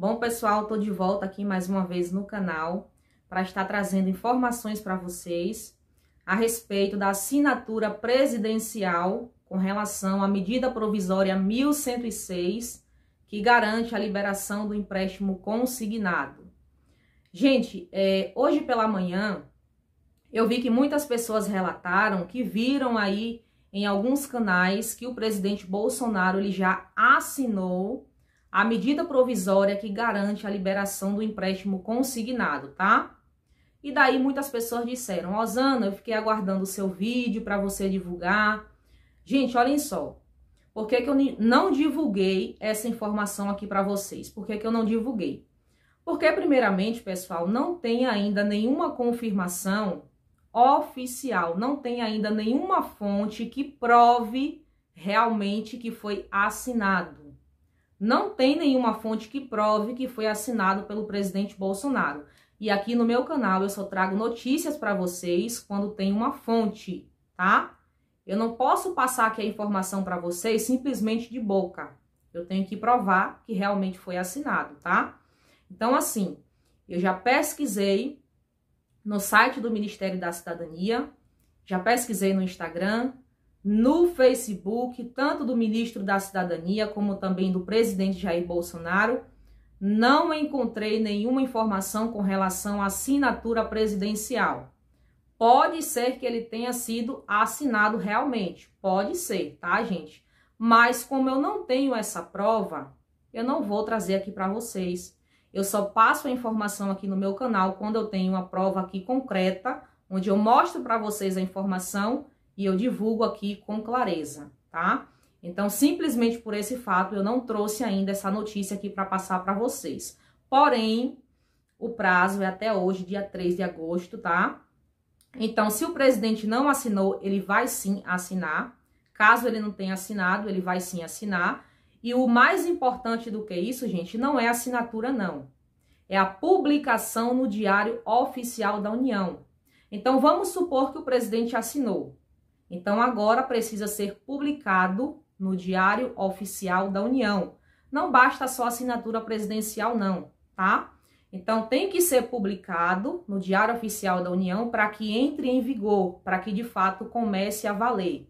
Bom, pessoal, tô de volta aqui mais uma vez no canal para estar trazendo informações para vocês a respeito da assinatura presidencial com relação à medida provisória 1106, que garante a liberação do empréstimo consignado. Gente, é, hoje pela manhã eu vi que muitas pessoas relataram que viram aí em alguns canais que o presidente Bolsonaro ele já assinou a medida provisória que garante a liberação do empréstimo consignado, tá? E daí muitas pessoas disseram, Rosana, eu fiquei aguardando o seu vídeo para você divulgar. Gente, olhem só, por que, que eu não divulguei essa informação aqui para vocês? Por que, que eu não divulguei? Porque, primeiramente, pessoal, não tem ainda nenhuma confirmação oficial, não tem ainda nenhuma fonte que prove realmente que foi assinado não tem nenhuma fonte que prove que foi assinado pelo presidente Bolsonaro. E aqui no meu canal eu só trago notícias para vocês quando tem uma fonte, tá? Eu não posso passar aqui a informação para vocês simplesmente de boca. Eu tenho que provar que realmente foi assinado, tá? Então, assim, eu já pesquisei no site do Ministério da Cidadania, já pesquisei no Instagram, no Facebook, tanto do ministro da Cidadania como também do presidente Jair Bolsonaro. Não encontrei nenhuma informação com relação à assinatura presidencial. Pode ser que ele tenha sido assinado realmente, pode ser, tá, gente? Mas como eu não tenho essa prova, eu não vou trazer aqui para vocês. Eu só passo a informação aqui no meu canal quando eu tenho uma prova aqui concreta, onde eu mostro para vocês a informação e eu divulgo aqui com clareza, tá? Então, simplesmente por esse fato, eu não trouxe ainda essa notícia aqui para passar para vocês. Porém, o prazo é até hoje, dia 3 de agosto, tá? Então, se o presidente não assinou, ele vai sim assinar. Caso ele não tenha assinado, ele vai sim assinar. E o mais importante do que isso, gente, não é assinatura, não. É a publicação no Diário Oficial da União. Então, vamos supor que o presidente assinou. Então, agora precisa ser publicado no Diário Oficial da União. Não basta só assinatura presidencial, não, tá? Então, tem que ser publicado no Diário Oficial da União para que entre em vigor, para que de fato comece a valer.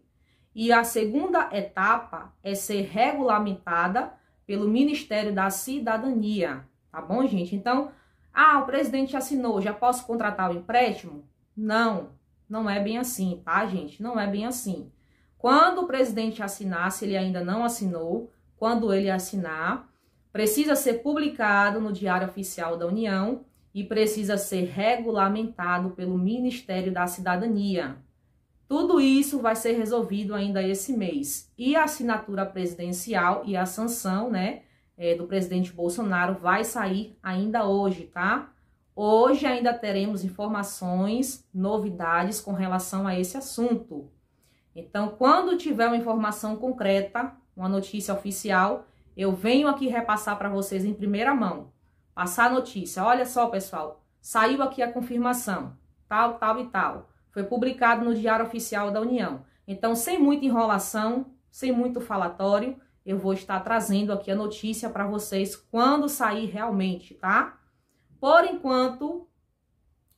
E a segunda etapa é ser regulamentada pelo Ministério da Cidadania, tá bom, gente? Então, ah, o presidente assinou, já posso contratar o empréstimo? Não, não é bem assim, tá, gente? Não é bem assim. Quando o presidente assinar, se ele ainda não assinou, quando ele assinar, precisa ser publicado no Diário Oficial da União e precisa ser regulamentado pelo Ministério da Cidadania. Tudo isso vai ser resolvido ainda esse mês. E a assinatura presidencial e a sanção, né, eh, do presidente Bolsonaro vai sair ainda hoje, tá? Hoje ainda teremos informações, novidades com relação a esse assunto. Então, quando tiver uma informação concreta, uma notícia oficial, eu venho aqui repassar para vocês em primeira mão. Passar a notícia. Olha só, pessoal, saiu aqui a confirmação. Tal, tal e tal. Foi publicado no Diário Oficial da União. Então, sem muita enrolação, sem muito falatório, eu vou estar trazendo aqui a notícia para vocês quando sair realmente, tá? Por enquanto,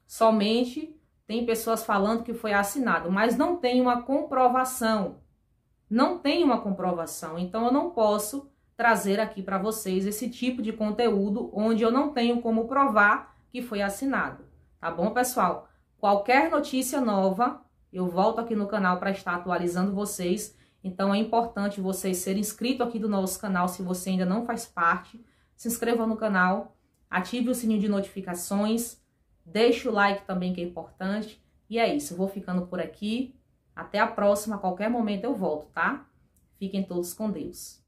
somente tem pessoas falando que foi assinado, mas não tem uma comprovação. Não tem uma comprovação, então eu não posso trazer aqui para vocês esse tipo de conteúdo onde eu não tenho como provar que foi assinado. Tá bom, pessoal? Qualquer notícia nova, eu volto aqui no canal para estar atualizando vocês. Então é importante vocês serem inscritos aqui do nosso canal se você ainda não faz parte. Se inscreva no canal ative o sininho de notificações, deixe o like também que é importante. E é isso, vou ficando por aqui. Até a próxima, a qualquer momento eu volto, tá? Fiquem todos com Deus.